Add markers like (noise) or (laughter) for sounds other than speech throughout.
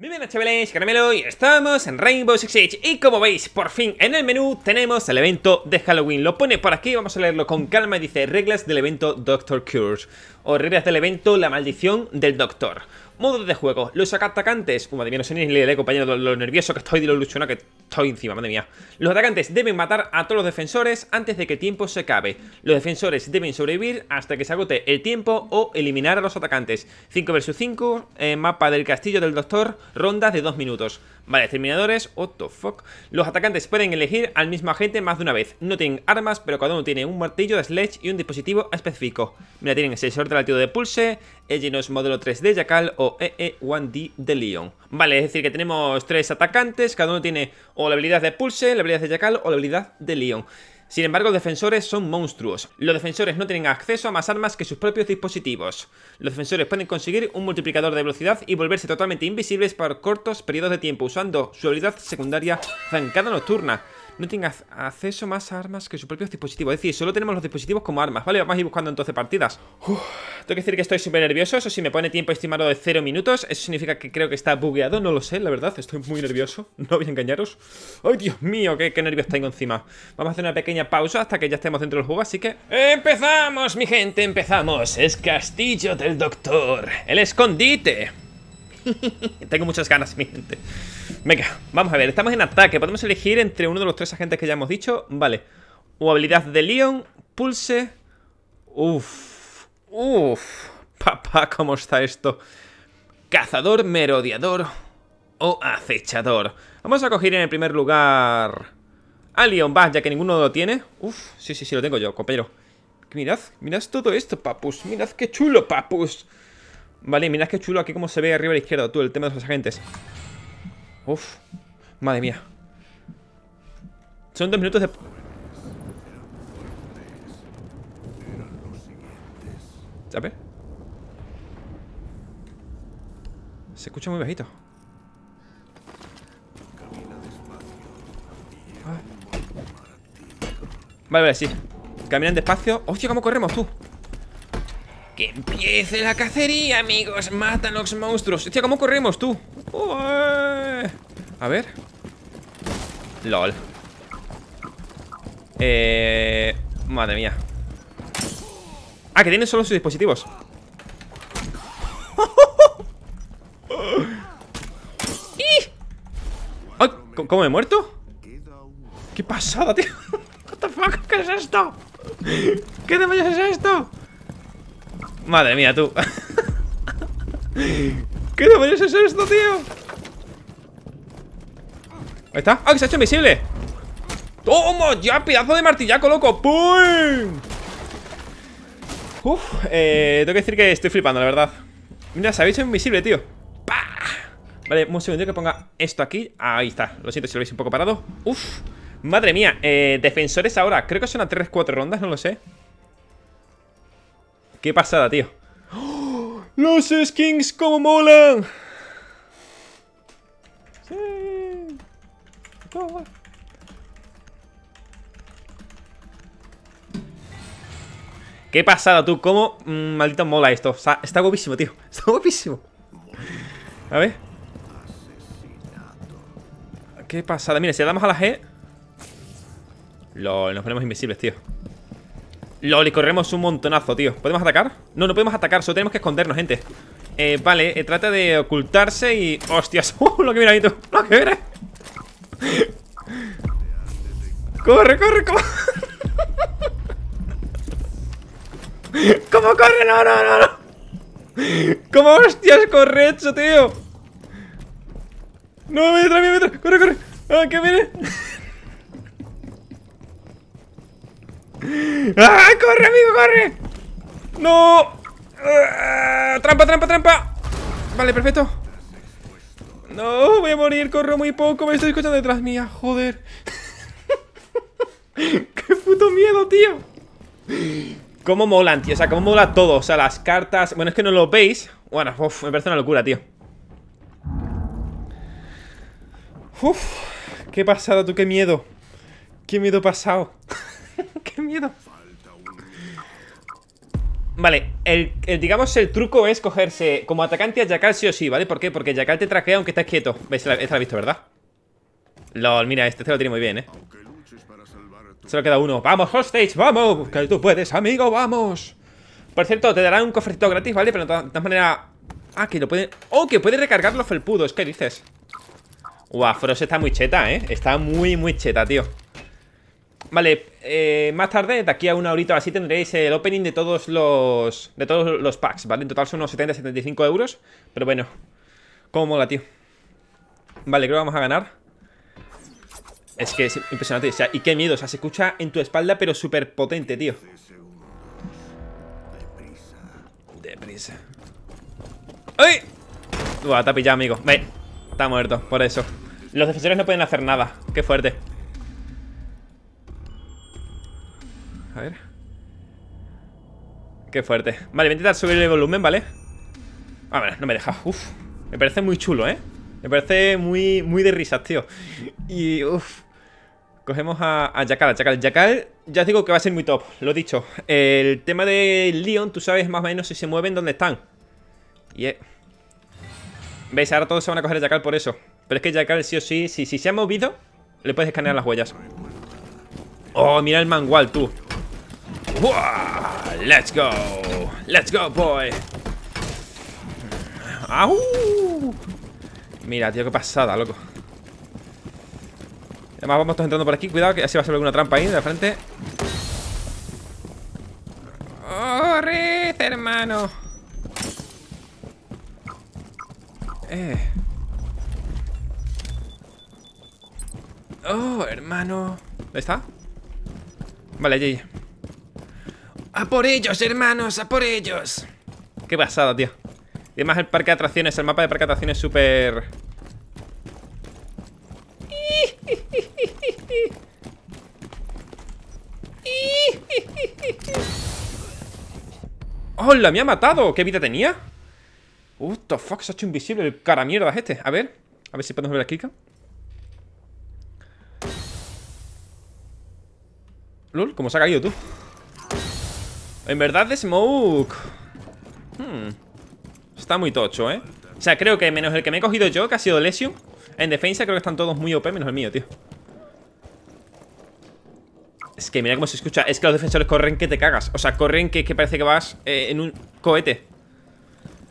Bienvenidos bien, chavales, Caramelo, y estamos en Rainbow Six Siege Y como veis, por fin en el menú tenemos el evento de Halloween Lo pone por aquí, vamos a leerlo con calma Dice, reglas del evento Doctor Cures O reglas del evento La Maldición del Doctor Modo de juego. Los atacantes. madre mía, no sé ni compañero. Lo, nervioso que estoy de lo ilusionado que estoy encima, madre mía. Los atacantes deben matar a todos los defensores antes de que el tiempo se acabe. Los defensores deben sobrevivir hasta que se agote el tiempo o eliminar a los atacantes. 5 vs 5, mapa del castillo del doctor, ronda de 2 minutos. Vale, terminadores, what Los atacantes pueden elegir al mismo agente más de una vez. No tienen armas, pero cada uno tiene un martillo, de sledge y un dispositivo específico. Mira, tienen el sensor de latido de pulse, Genos modelo 3 d Jackal o EE1D de Leon. Vale, es decir que tenemos tres atacantes, cada uno tiene o la habilidad de pulse, la habilidad de Jackal o la habilidad de Leon. Sin embargo, los defensores son monstruos. Los defensores no tienen acceso a más armas que sus propios dispositivos. Los defensores pueden conseguir un multiplicador de velocidad y volverse totalmente invisibles por cortos periodos de tiempo usando su habilidad secundaria Zancada Nocturna no tenga acceso más a armas que su propio dispositivo. Es decir, solo tenemos los dispositivos como armas, ¿vale? Vamos a ir buscando entonces partidas. tengo que decir que estoy súper nervioso. Eso sí, me pone tiempo estimado de 0 minutos. Eso significa que creo que está bugueado. No lo sé, la verdad. Estoy muy nervioso. (laughs) No voy a engañaros. ¡Ay, Dios mío! ¡Qué, qué nervios tengo encima! Vamos a hacer una pequeña pausa hasta que ya estemos dentro del juego, así que... ¡Empezamos, mi gente! ¡Empezamos! Es Castillo del Doctor. El escondite. (laughs) tengo muchas ganas, mi gente. Venga, vamos a ver, estamos en ataque Podemos elegir entre uno de los tres agentes que ya hemos dicho Vale, o habilidad de Leon Pulse Uf, uf Papá, ¿cómo está esto? Cazador, merodeador o acechador Vamos a coger en el primer lugar a Leon, va, ya que ninguno lo tiene Uf, sí, sí, sí, lo tengo yo, copero Mirad, mirad todo esto, papus Mirad qué chulo, papus Vale, mirad qué chulo aquí como se ve arriba a la izquierda Tú, el tema de los agentes Uf. Madre mía. Son dos minutos de... ¿Sabes? Se escucha muy bajito. Ah. Vale, vale, sí. Caminan despacio. ¡Hostia, cómo corremos tú! ¡Que empiece la cacería, amigos! ¡Matan los monstruos! ¡Hostia, cómo corremos tú! A ver. LOL. Eh... Madre mía. Ah, que tienen solo sus dispositivos. (laughs) ¡Ay! ¿Cómo he muerto? ¡Qué pasada, tío! (laughs) ¿Qué es esto? ¿Qué demonios es esto? Madre mía, tú. (laughs) ¿Qué demonios es esto, tío? Ahí está. ¡Ah, que se ha hecho invisible! ¡Toma! ¡Ya, pedazo de martillaco, loco! ¡Pum! Uf, eh, tengo que decir que estoy flipando, la verdad. Mira, se ha hecho invisible, tío. ¡Pah! Vale, un segundo que ponga esto aquí Ahí está, lo siento si lo veis un poco parado Uf, madre mía, eh, defensores ahora Creo que son a 3-4 rondas, no lo sé Qué pasada, tío ¡Oh! ¡Los skins como molan! Qué pasada, tú. Cómo mm, maldito mola esto. está guapísimo, tío. (laughs) Está guapísimo. A ver. Qué pasada. Mira, si le damos a la G... LOL, nos ponemos invisibles, tío. Lo, le corremos un montonazo, tío. ¿Podemos atacar? No, no podemos atacar. Solo tenemos que escondernos, gente. Eh, vale, eh, trata de ocultarse y... ¡Hostias! (laughs) ¡Uh, lo que mira, ahí, tú. Lo que viene corre, corre, corre. ¿Cómo corre? No, no, no, no. ¿Cómo hostias correcho, tío? No, me detrás, me detrás. Corre, corre. Ah, que viene. ¡Ah! ¡Corre, amigo, corre! ¡No! Ah, ¡Trampa, trampa, trampa! Vale, perfecto voy a morir, corro muy poco, me estoy escuchando detrás mía, joder. (laughs) ¡Qué puto miedo, tío! ¿Cómo molan, tío? O sea, cómo mola todo. O sea, las cartas... Bueno, es que no lo veis. Bueno, me parece una locura, tío. Uf, qué pasada, tú, qué miedo. Qué miedo pasado. (laughs) qué miedo. Vale, el, digamos el truco es cogerse como atacante a Jackal sí o sí, ¿vale? ¿Por qué? Porque Jackal te traquea aunque estás quieto. ¿Ves? Esta la he visto, ¿verdad? LOL, mira, este se este lo tiene muy bien, ¿eh? Solo queda uno. ¡Vamos, hostage! ¡Vamos! ¡Que tú puedes, amigo! ¡Vamos! Por cierto, te dará un cofrecito gratis, ¿vale? Pero de todas maneras... Ah, que lo puede... ¡Oh, que puede recargar los felpudos! ¿Qué dices? Uah, Frost está muy cheta, ¿eh? Está muy, muy cheta, tío Vale, eh, más tarde, de aquí a una horita o así, tendréis el opening de todos los de todos los packs, ¿vale? En total son unos 70-75 euros, pero bueno, cómo mola, tío. Vale, creo que vamos a ganar. Es que es impresionante, o sea, y qué miedo, o sea, se escucha en tu espalda, pero súper potente, tío. Deprisa. ¡Ay! Buah, te ha pillado, amigo. Ve, está muerto, por eso. Los defensores no pueden hacer nada, qué fuerte. Qué fuerte Vale, voy a intentar subir el volumen, ¿vale? Ah, ver, no me deja Uf, me parece muy chulo, ¿eh? Me parece muy, muy de risas, tío Y, ¡Uf! Cogemos a, a Jackal, Jackal ya os digo que va a ser muy top, lo he dicho El tema de Leon, tú sabes más o menos si se mueven dónde están Yeah ¿Veis? Ahora todos se van a coger a Jackal por eso Pero es que Jackal sí o sí, si, se ha movido Le puedes escanear las huellas Oh, mira el mangual, tú ¡Guau! Let's go. Let's go, boy. ¡Au! Mira, tío, qué pasada, loco. Además, vamos todos entrando por aquí. Cuidado, que así va a ser alguna trampa ahí de la frente. ¡Corre, oh, hermano! Eh. Oh, hermano. ¿Dónde está? Vale, allí. ¡A por ellos, hermanos! ¡A por ellos! Qué pasada, tío. Y además el parque de atracciones, el mapa de parque de atracciones es súper... ¡Hola! ¡Me ha matado! ¿Qué vida tenía? What the fuck, se ha hecho invisible el cara mierda este. A ver, a ver si podemos ver la clica. LOL, ¿cómo se ha caído tú? En verdad, Smoke... Hmm. Está muy tocho, ¿eh? O sea, creo que menos el que me he cogido yo, que ha sido Lesion, en defensa creo que están todos muy OP, menos el mío, tío. Es que mira cómo se escucha. Es que los defensores corren que te cagas. O sea, corren que, parece que vas eh, en un cohete.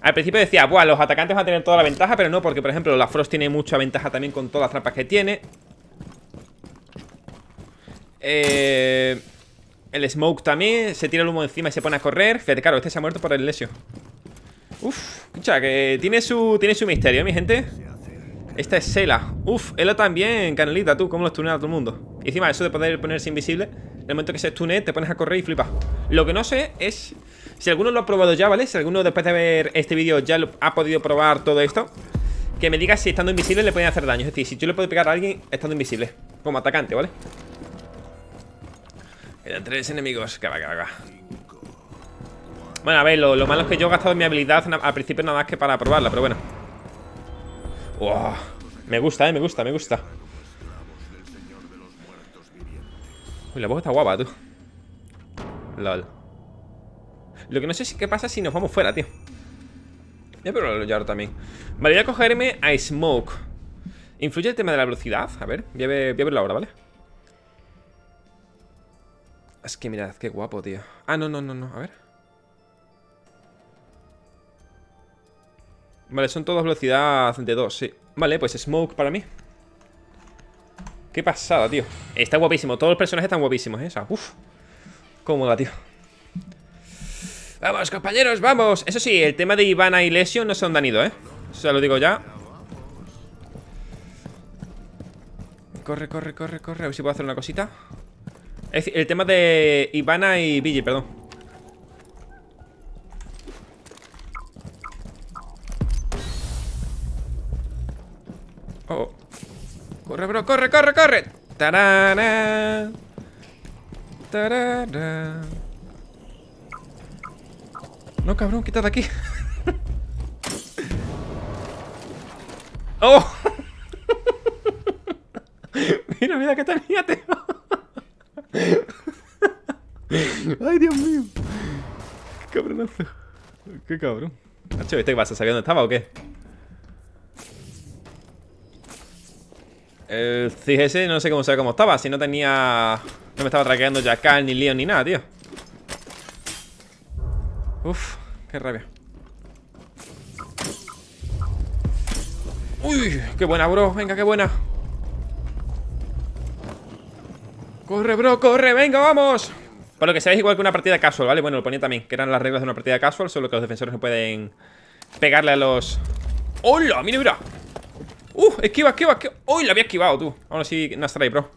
Al principio decía, bueno, los atacantes van a tener toda la ventaja, pero no, porque por ejemplo la Frost tiene mucha ventaja también con todas las trampas que tiene. Eh... El Smoke también se tira el humo encima y se pone a correr. Fíjate, claro, este se ha muerto por el lesio. Uf, escucha, que tiene su, tiene su misterio, mi gente. Esta es Sela. Uf, Ela también, Canelita, tú, cómo lo tunea a todo el mundo. Y encima, eso de poder ponerse invisible, en el momento que se estune, te pones a correr y flipas. Lo que no sé es si alguno lo ha probado ya, ¿vale? Si alguno después de ver este vídeo ya ha podido probar todo esto, que me diga si estando invisible le pueden hacer daño. Es decir, si yo le puedo pegar a alguien estando invisible, como atacante, ¿vale? tres enemigos. Que va, que va, Bueno, a ver, lo, malo es que yo he gastado mi habilidad al principio nada más que para probarla, pero bueno. Me gusta, eh, me gusta, me gusta. Uy, la voz está guapa, tú. LOL. Lo que no sé es qué pasa si nos vamos fuera, tío. Ya, pero lo también. Vale, voy a cogerme a Smoke. ¿Influye el tema de la velocidad? A ver, voy a, verlo ahora, ¿vale? vale es que mirad, qué guapo, tío. Ah, no, no, no, no. A ver. Vale, son todos velocidad de 2, sí. Vale, pues Smoke para mí. Qué pasada, tío. Está guapísimo. Todos los personajes están guapísimos, ¿eh? O sea, uff. Cómoda, tío. Vamos, compañeros, vamos. Eso sí, el tema de Ivana y Lesion no se han danido, ¿eh? O sea, lo digo ya. Corre, corre, corre, corre. A ver si puedo hacer una cosita el tema de Ivana y Billy, perdón. Oh. Corre, bro, corre, corre, corre. Tarana. Tarana. No, cabrón, quítate de aquí. (laughs) ¡Oh! (laughs) mira, mira que tal? Te... Ay, Dios mío. Qué cabronazo. Qué cabrón. Nacho, ¿viste qué pasa? ¿Sabía dónde estaba o qué? El CGS no sé cómo sabía cómo estaba. Si no tenía... No me estaba traqueando Jackal, ni Leon, ni nada, tío. Uf, qué rabia. Uy, qué buena, bro. Venga, qué buena. Corre, bro, corre. Venga, vamos. Por lo que sabéis, igual que una partida casual, ¿vale? Bueno, lo ponía también, que eran las reglas de una partida casual, solo que los defensores no pueden pegarle a los... ¡Hola! ¡Mira, mira! ¡Uh! Esquiva, esquiva, esquiva. ¡Uy! La había esquivado, tú. Ahora sí, no ahí, bro.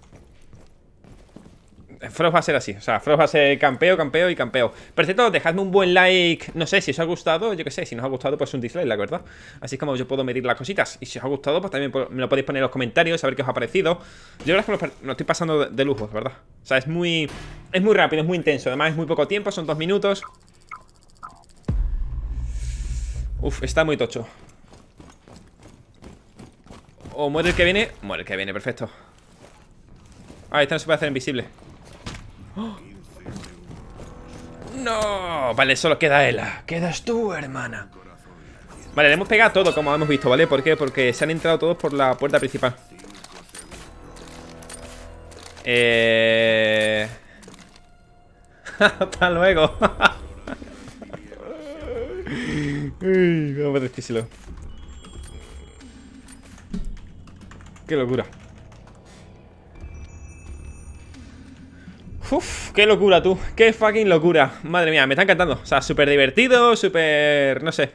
Frost va a ser así. O sea, Frost va a ser campeo, campeo y campeo. Perfecto, dejadme un buen like. No sé si os ha gustado. Yo qué sé, si no os ha gustado, pues un dislike, la verdad. Así es como yo puedo medir las cositas. Y si os ha gustado, pues también pues, me lo podéis poner en los comentarios, A ver qué os ha parecido. Yo la verdad que lo estoy pasando de, lujo, verdad. O sea, es muy. Es muy rápido, es muy intenso. Además, es muy poco tiempo, son dos minutos. Uf, está muy tocho. O muere el que viene. Muere el que viene, perfecto. Ah, este no se puede hacer invisible. ¡No! Vale, solo queda Ela. Quedas tú, hermana. Vale, le hemos pegado todo, como hemos visto, ¿vale? ¿Por qué? Porque se han entrado todos por la puerta principal. Eh... (laughs) Hasta luego. (laughs) vamos a decírselo. Qué locura. Uf, qué locura tú, qué fucking locura Madre mía, me está encantando, o sea, súper divertido Súper, no sé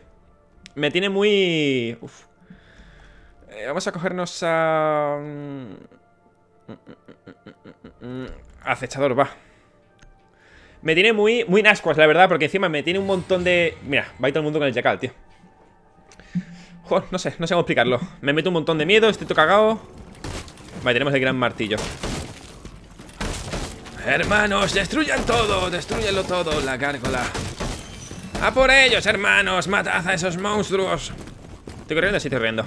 Me tiene muy... Uf. Eh, vamos a cogernos a... Mm, acechador, va Me tiene muy, muy nascuas, la verdad Porque encima me tiene un montón de... Mira, va todo el mundo con el jackal, tío Joder, no sé, no sé cómo explicarlo Me mete un montón de miedo, estoy todo cagado Vale, tenemos el gran martillo Hermanos, destruyan todo, destruyenlo todo, la gárgola. ¡A por ellos, hermanos! ¡Matad a esos monstruos! Estoy corriendo, sí, estoy corriendo.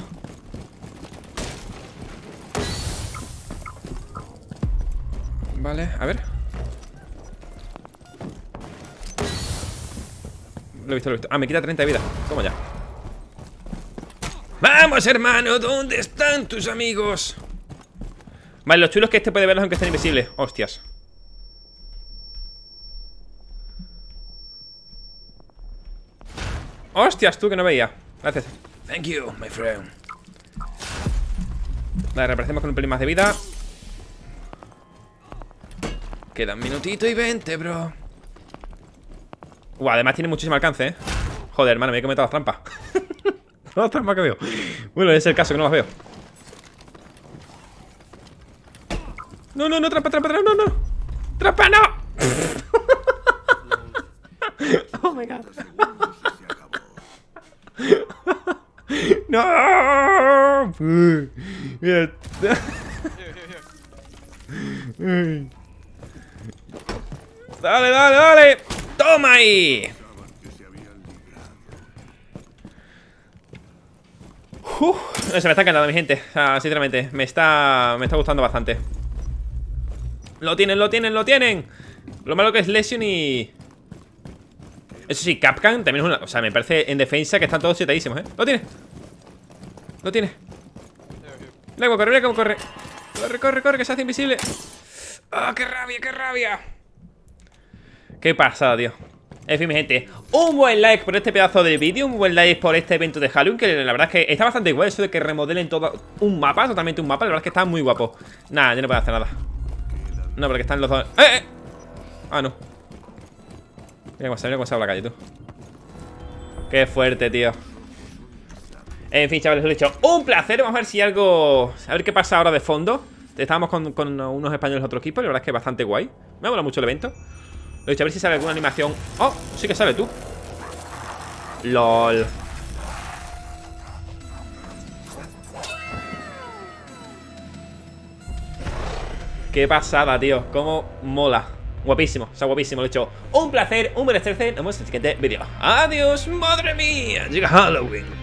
Vale, a ver. Lo he visto, lo he visto. Ah, me quita 30 de vida. Toma ya. ¡Vamos, hermano! ¿Dónde están tus amigos? Vale, lo chulo es que este puede verlos aunque estén invisibles. Hostias. Hostias, tú que no veía Gracias Thank you, my friend Vale, reaparecemos con un pelín más de vida Queda un minutito y veinte, bro Guau, además tiene muchísimo alcance, eh Joder, hermano, me he cometido las trampas (laughs) Todas las trampas que veo Bueno, es el caso que no las veo No, no, no, trampa, trampa, trampa, no, no Trampa, no (laughs) Oh my god (laughs) no! (laughs) dale, dale, dale. Toma ahí. se me está encantando mi gente. Ah, sinceramente, me está, me está gustando bastante. Lo tienen, lo tienen, lo tienen. Lo malo que es Lesion y... Eso sí, Capcan también es una... O sea, me parece en defensa que están todos chetadísimos, ¿eh? ¡Lo tiene! ¡Lo tiene! hago correr, mira cómo corre Corre, corre, corre, que se hace invisible ¡Ah, qué rabia, qué rabia! Qué pasada, tío en fin, mi gente, un buen like por este pedazo de vídeo, un buen like por este evento de Halloween, que la verdad es que está bastante guay eso de que remodelen todo un mapa, totalmente un mapa, la verdad es que está muy guapo. Nada, yo no puedo hacer nada. No, porque están los dos... eh! eh! Ah, no. Mira cómo se, mira la calle, tú. Qué fuerte, tío. En fin, chavales, os he dicho un placer. Vamos a ver si algo... A ver qué pasa ahora de fondo. Estábamos con, unos españoles de otro equipo. La verdad es que es bastante guay. Me ha molado mucho el evento. Lo he dicho, a ver si sale alguna animación. ¡Oh! Sí que sale tú. LOL. Qué pasada, tío. Cómo mola. Guapísimo, o sea, guapísimo, lo he hecho Un placer, un merecerse, nos vemos en el siguiente vídeo Adiós, madre mía, llega Halloween